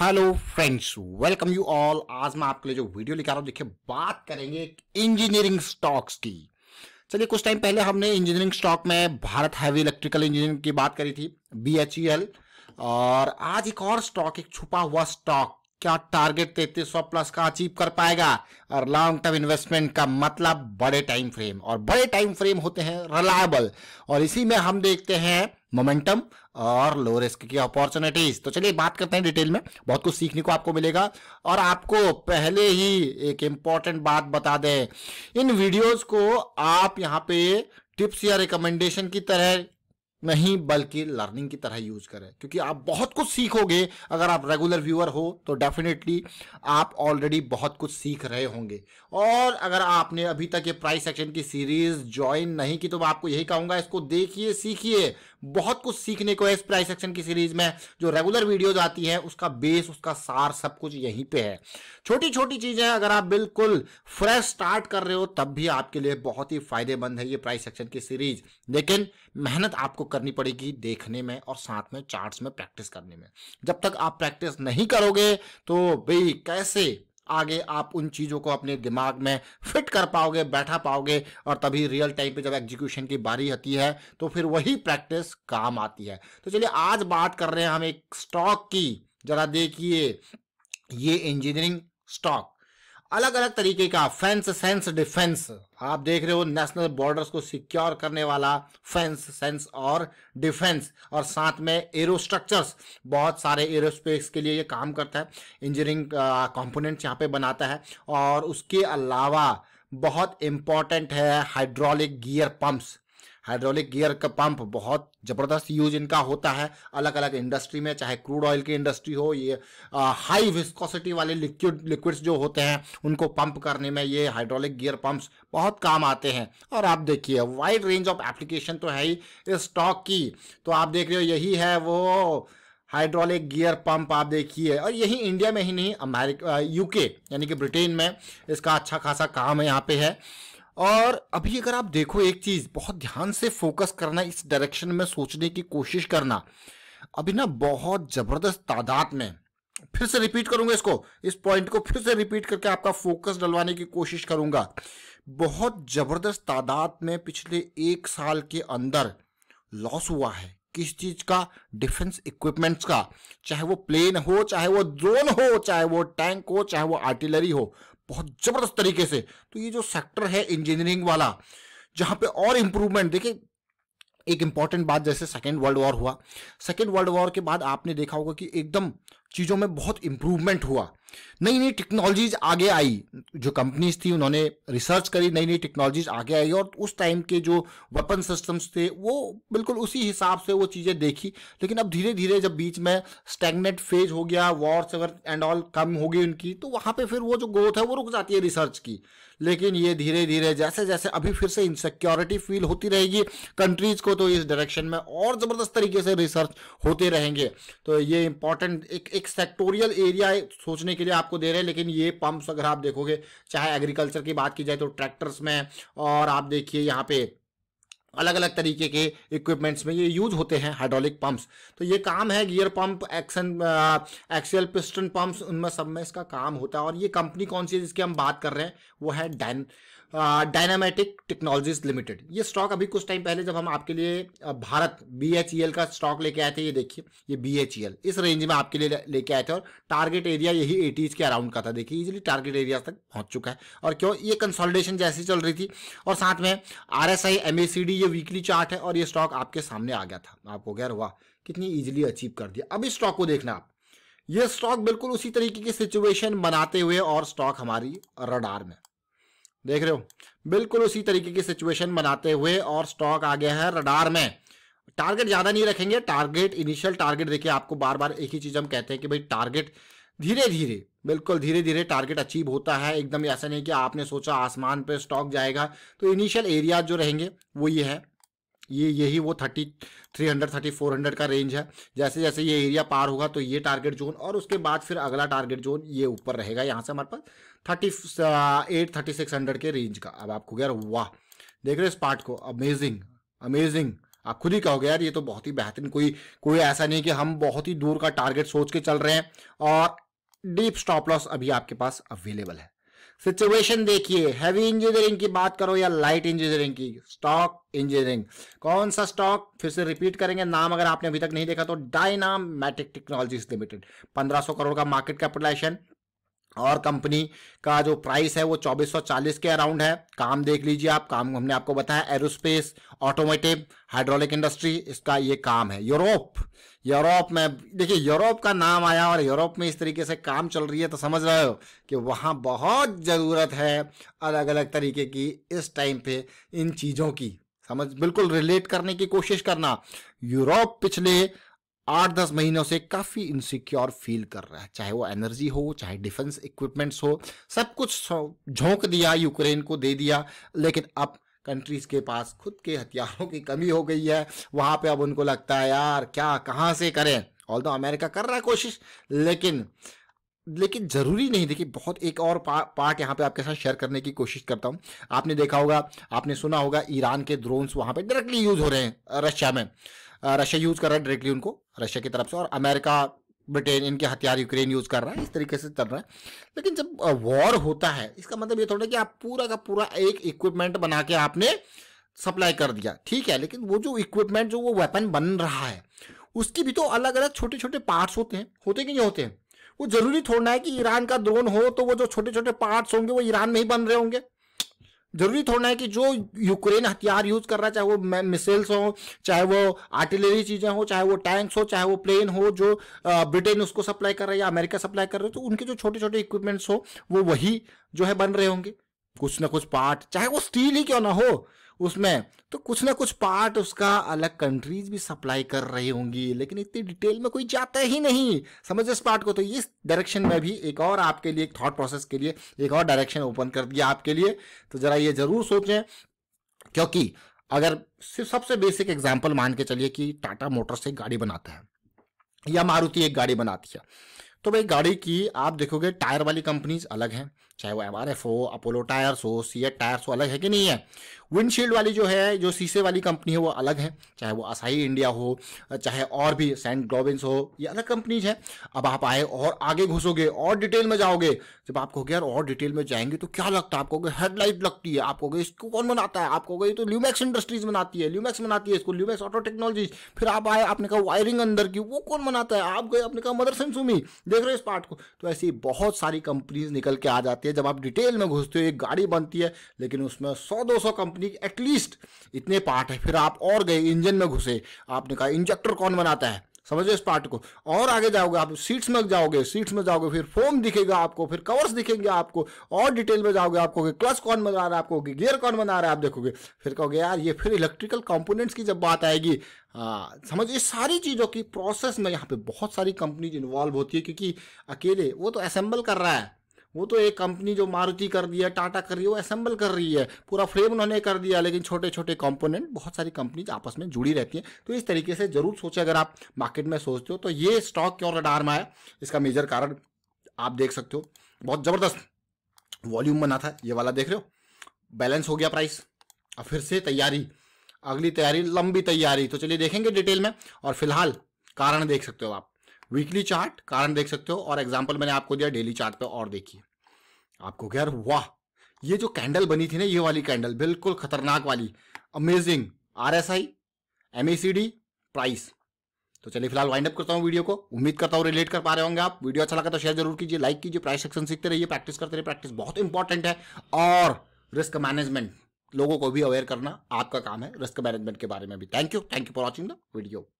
hello friends welcome you all आज मैं आपके लिए जो वीडियो लेकर आ रहा हूं देखिए बात करेंगे इंजीनियरिंग स्टॉक्स की चलिए कुछ टाइम पहले हमने इंजीनियरिंग स्टॉक में भारत हैवी इलेक्ट्रिकल इंजीनियरिंग की बात करी थी बी e और आज एक और स्टॉक एक छुपा हुआ स्टॉक क्या टारगेट तैतीस सौ प्लस का अचीव कर पाएगा और लॉन्ग टर्म इन्वेस्टमेंट का मतलब बड़े टाइम फ्रेम और बड़े टाइम फ्रेम होते हैं रिलायबल और इसी में हम देखते हैं मोमेंटम और लो रिस्क की अपॉर्चुनिटीज तो चलिए बात करते हैं डिटेल में बहुत कुछ सीखने को आपको मिलेगा और आपको पहले ही एक इंपॉर्टेंट बात बता दें इन वीडियोस को आप यहाँ पे टिप्स या रिकमेंडेशन की तरह नहीं बल्कि लर्निंग की तरह यूज करें क्योंकि आप बहुत कुछ सीखोगे अगर आप रेगुलर व्यूअर हो तो डेफिनेटली आप ऑलरेडी बहुत कुछ सीख रहे होंगे और अगर आपने अभी तक ये प्राइस एक्शन की सीरीज ज्वाइन नहीं की तो मैं आपको यही कहूंगा इसको देखिए सीखिए बहुत कुछ सीखने को है इस प्राइस एक्शन की सीरीज में जो रेगुलर वीडियोज आती है उसका बेस उसका सार सब कुछ यहीं पे है छोटी छोटी चीजें अगर आप बिल्कुल फ्रेश स्टार्ट कर रहे हो तब भी आपके लिए बहुत ही फायदेमंद है ये प्राइस एक्शन की सीरीज लेकिन मेहनत आपको करनी पड़ेगी देखने में और साथ में चार्ट्स में प्रैक्टिस करने में जब तक आप प्रैक्टिस नहीं करोगे तो भाई कैसे आगे आप उन चीज़ों को अपने दिमाग में फिट कर पाओगे बैठा पाओगे और तभी रियल टाइम पे जब एग्जीक्यूशन की बारी आती है तो फिर वही प्रैक्टिस काम आती है तो चलिए आज बात कर रहे हैं हम एक स्टॉक की जरा देखिए ये इंजीनियरिंग स्टॉक अलग अलग तरीके का फेंस सेंस डिफेंस आप देख रहे हो नेशनल बॉर्डर्स को सिक्योर करने वाला फेंस सेंस और डिफेंस और साथ में एरोस्ट्रक्चर्स बहुत सारे एरोस्पेस के लिए ये काम करता है इंजीनियरिंग कंपोनेंट्स यहाँ पे बनाता है और उसके अलावा बहुत इम्पॉर्टेंट है hydraulic gear pumps hydraulic gear का पंप बहुत ज़बरदस्त यूज इनका होता है अलग अलग इंडस्ट्री में चाहे क्रूड ऑयल की इंडस्ट्री हो ये आ, हाई विस्कोसिटी वाले लिक्विड लिक्विड्स जो होते हैं उनको पंप करने में ये हाइड्रोलिक गियर पंप्स बहुत काम आते हैं और आप देखिए वाइड रेंज ऑफ एप्लीकेशन तो है ही इस स्टॉक की तो आप देख रहे हो यही है वो हाइड्रोलिक गियर पंप आप देखिए और यही इंडिया में ही नहीं अमेरिका यूके यानी कि ब्रिटेन में इसका अच्छा खासा काम है यहाँ पे है और अभी अगर आप देखो एक चीज़ बहुत ध्यान से फोकस करना इस डायरेक्शन में सोचने की कोशिश करना अभी ना बहुत ज़बरदस्त तादाद में फिर से रिपीट करूंगा इसको इस पॉइंट को फिर से रिपीट करके आपका फोकस डलवाने की कोशिश करूंगा बहुत ज़बरदस्त तादाद में पिछले एक साल के अंदर लॉस हुआ है किस चीज़ का डिफेंस इक्विपमेंट्स का चाहे वो प्लेन हो चाहे वो ड्रोन हो चाहे वो टैंक हो चाहे वो आर्टिलरी हो बहुत जबरदस्त तरीके से तो ये जो सेक्टर है इंजीनियरिंग वाला जहां पे और इंप्रूवमेंट देखिए एक इंपॉर्टेंट बात जैसे सेकेंड वर्ल्ड वॉर हुआ सेकेंड वर्ल्ड वॉर के बाद आपने देखा होगा कि एकदम चीज़ों में बहुत इंप्रूवमेंट हुआ नई नई टेक्नोलॉजीज आगे आई जो कंपनीज थी उन्होंने रिसर्च करी नई नई टेक्नोलॉजीज आगे आई और उस टाइम के जो वेपन सिस्टम्स थे वो बिल्कुल उसी हिसाब से वो चीज़ें देखी लेकिन अब धीरे धीरे जब बीच में स्टैगनेट फेज हो गया वॉर्स अगर एंड ऑल कम हो गई उनकी तो वहाँ पर फिर वो जो ग्रोथ है वो रुक जाती है रिसर्च की लेकिन ये धीरे धीरे जैसे जैसे अभी फिर से इनसिक्योरिटी फील होती रहेगी कंट्रीज को तो इस डायरेक्शन में और ज़बरदस्त तरीके से रिसर्च होते रहेंगे तो ये इंपॉर्टेंट एक एक सेक्टोरियल एरिया सोचने के लिए आपको दे रहे हैं लेकिन ये पंप्स अगर आप देखोगे चाहे एग्रीकल्चर की बात की जाए तो ट्रैक्टर्स में और आप देखिए यहाँ पे अलग अलग तरीके के इक्विपमेंट्स में ये यूज होते हैं हाइड्रोलिक पंप्स तो ये काम है gear pump action axial piston pumps उनमें सब में इसका काम होता है और ये कंपनी कौन सी है जिसकी हम बात कर रहे हैं वो है डैन डायनामेटिक टेक्नोलॉजीज लिमिटेड ये स्टॉक अभी कुछ टाइम पहले जब हम आपके लिए भारत बी e का स्टॉक लेके आए थे ये देखिए ये बी e इस रेंज में आपके लिए लेके आए थे और टारगेट एरिया यही एटीज के अराउंड का था देखिए इजिली टारगेट एरिया तक पहुंच चुका है और क्यों ये कंसोलिडेशन जैसी चल रही थी और साथ में R S I M A C D ये वीकली चार्ट है और ये स्टॉक आपके सामने आ गया था आपको गैर हुआ कितनी ईजिली अचीव कर दिया अब इस स्टॉक को देखना आप ये स्टॉक बिल्कुल उसी तरीके की सिचुएशन बनाते हुए और स्टॉक हमारी रडार में देख रहे हो बिल्कुल उसी तरीके की सिचुएशन बनाते हुए और स्टॉक आ गया है रडार में टारगेट ज़्यादा नहीं रखेंगे टारगेट इनिशियल टारगेट देखिए आपको बार बार एक ही चीज़ हम कहते हैं कि भाई टारगेट धीरे धीरे बिल्कुल धीरे धीरे टारगेट अचीव होता है एकदम ऐसा नहीं कि आपने सोचा आसमान पे स्टॉक जाएगा तो इनिशियल एरिया जो रहेंगे वो ये है ये यही वो thirty three hundred thirty four hundred का रेंज है जैसे जैसे ये एरिया पार होगा तो ये टारगेट जोन और उसके बाद फिर अगला टारगेट जोन ये ऊपर रहेगा यहाँ से हमारे पास thirty eight thirty six hundred के रेंज का अब आपको यार वाह देख रहे हो इस पार्ट को अमेजिंग अमेजिंग आप खुद ही कहोगे यार ये तो बहुत ही बेहतरीन कोई कोई ऐसा नहीं कि हम बहुत ही दूर का टारगेट सोच के चल रहे हैं और डीप स्टॉप लॉस अभी आपके पास अवेलेबल है सिचुएशन देखिए हैवी इंजीनियरिंग की बात करो या लाइट इंजीनियरिंग की स्टॉक इंजीनियरिंग कौन सा स्टॉक फिर से रिपीट करेंगे नाम अगर आपने अभी तक नहीं देखा तो डायनामेटिक टेक्नोलॉजीज लिमिटेड 1500 करोड़ का मार्केट कैपिटलाइजेशन और कंपनी का जो प्राइस है वो 2440 के अराउंड है काम देख लीजिए आप काम हमने आपको बताया एरोस्पेस ऑटोमोटिव हाइड्रोलिक इंडस्ट्री इसका ये काम है यूरोप यूरोप में देखिए यूरोप का नाम आया और यूरोप में इस तरीके से काम चल रही है तो समझ रहे हो कि वहाँ बहुत ज़रूरत है अलग अलग तरीके की इस टाइम पे इन चीज़ों की समझ बिल्कुल रिलेट करने की कोशिश करना यूरोप पिछले आठ दस महीनों से काफ़ी इनसिक्योर फील कर रहा है चाहे वो एनर्जी हो चाहे डिफेंस इक्विपमेंट्स हो सब कुछ झोंक दिया यूक्रेन को दे दिया लेकिन अब कंट्रीज के पास खुद के हथियारों की कमी हो गई है वहाँ पे अब उनको लगता है यार क्या कहाँ से करें ऑल तो अमेरिका कर रहा है कोशिश लेकिन लेकिन ज़रूरी नहीं देखिए बहुत एक और पा, पार्ट यहाँ पे आपके साथ शेयर करने की कोशिश करता हूँ आपने देखा होगा आपने सुना होगा ईरान के ड्रोन्स वहाँ पे डायरेक्टली यूज़ हो रहे हैं रशिया में रशिया यूज़ कर रहा है डायरेक्टली उनको रशिया की तरफ से और अमेरिका ब्रिटेन इनके हथियार यूक्रेन यूज़ कर रहा है इस तरीके से चल रहा है लेकिन जब वॉर होता है इसका मतलब ये थोड़ा कि आप पूरा का पूरा एक इक्विपमेंट बना के आपने सप्लाई कर दिया ठीक है लेकिन वो जो इक्विपमेंट जो वो वेपन बन रहा है उसकी भी तो अलग अलग छोटे छोटे पार्ट्स होते हैं होते कि नहीं होते हैं वो जरूरी थोड़ा है कि ईरान का ड्रोन हो तो वो जो छोटे छोटे पार्ट्स होंगे वो ईरान में ही बन रहे होंगे जरूरी थोड़ा है कि जो यूक्रेन हथियार यूज कर रहा है चाहे वो मिसाइल्स हो चाहे वो आर्टिलरी चीजें हो चाहे वो टैंक्स हो चाहे वो प्लेन हो जो ब्रिटेन उसको सप्लाई कर रहा है या अमेरिका सप्लाई कर रहे हो तो उनके जो छोटे छोटे इक्विपमेंट्स हो वो वही जो है बन रहे होंगे कुछ ना कुछ पार्ट चाहे वो स्टील ही क्यों ना हो उसमें तो कुछ ना कुछ पार्ट उसका अलग कंट्रीज भी सप्लाई कर रही होंगी लेकिन इतनी डिटेल में कोई जाता ही नहीं समझ इस पार्ट को तो इस डायरेक्शन में भी एक और आपके लिए एक थॉट प्रोसेस के लिए एक और डायरेक्शन ओपन कर दिया आपके लिए तो ज़रा ये ज़रूर सोचें क्योंकि अगर सिर्फ सबसे बेसिक एग्जाम्पल मान के चलिए कि टाटा मोटर्स एक गाड़ी बनाता है या मारुति एक गाड़ी बनाती है तो भाई गाड़ी की आप देखोगे टायर वाली कंपनीज अलग हैं चाहे वो एम आर एफ हो अपोलो टायर्स हो सी एट टायर्स हो अलग है कि नहीं है विंडशील्ड वाली जो है जो शीशे वाली कंपनी है वो अलग है चाहे वो असाही इंडिया हो चाहे और भी सेंट ग्लोबिन्स हो ये अलग कंपनीज है अब आप आए और आगे घुसोगे और डिटेल में जाओगे जब आप कहोगे यार और डिटेल में जाएंगे तो क्या लगता है आपको हेडलाइट लगती है आपको इसको कौन बनाता है आपको ये तो ल्यूमैक्स इंडस्ट्रीज बनाती है ल्यूमैक्स बनाती है इसको ल्यूमैक्स ऑटो टेक्नोलॉजी फिर आप आए आपने कहा वायरिंग अंदर की वो कौन बनाता है आप गए आपने कहा मदर सेंसूमी देख रहे हो इस पार्ट को तो ऐसी बहुत सारी कंपनीज निकल के आ जाती है जब आप डिटेल में घुसते हो एक गाड़ी बनती है लेकिन उसमें सौ दो सौ कंपनी कंपनी के एटलीस्ट इतने पार्ट है फिर आप और गए इंजन में घुसे आपने कहा इंजेक्टर कौन बनाता है समझो इस पार्ट को और आगे जाओगे आप सीट्स में जाओगे सीट्स में जाओगे फिर फोम दिखेगा आपको फिर कवर्स दिखेंगे आपको और डिटेल में जाओगे आपको कि क्लच कौन बना रहा है आपको कि गियर कौन बना रहा है आप देखोगे फिर कहोगे यार ये फिर इलेक्ट्रिकल कंपोनेंट्स की जब बात आएगी हाँ, समझिए सारी चीज़ों की प्रोसेस में यहाँ पे बहुत सारी कंपनीज इन्वॉल्व होती है क्योंकि अकेले वो तो असेंबल कर रहा है वो तो एक कंपनी जो मारुति कर रही है टाटा कर रही है वो असेंबल कर रही है पूरा फ्रेम उन्होंने कर दिया लेकिन छोटे छोटे कंपोनेंट बहुत सारी कंपनीज आपस में जुड़ी रहती हैं तो इस तरीके से जरूर सोचें अगर आप मार्केट में सोचते हो तो ये स्टॉक क्यों रडार में आया इसका मेजर कारण आप देख सकते हो बहुत ज़बरदस्त वॉल्यूम बना था ये वाला देख रहे हो बैलेंस हो गया प्राइस अब फिर से तैयारी अगली तैयारी लंबी तैयारी तो चलिए देखेंगे डिटेल में और फिलहाल कारण देख सकते हो आप वीकली चार्ट कारण देख सकते हो और एग्जाम्पल मैंने आपको दिया डेली चार्ट पे और देखिए आपको क्या वाह ये जो कैंडल बनी थी ना ये वाली कैंडल बिल्कुल खतरनाक वाली amazing R S I M price तो चलिए फिलहाल वाइंड अप करता हूँ वीडियो को उम्मीद करता हूँ रिलेट कर पा रहे होंगे आप वीडियो अच्छा लगा तो शेयर जरूर कीजिए लाइक कीजिए प्राइस सेक्शन सीखते रहिए प्रैक्टिस करते रहिए प्रैक्टिस बहुत इंपॉर्टेंट है और रिस्क मैनेजमेंट लोगों को भी अवेयर करना आपका काम है रिस्क मैनेजमेंट के बारे में भी thank you thank you for watching the video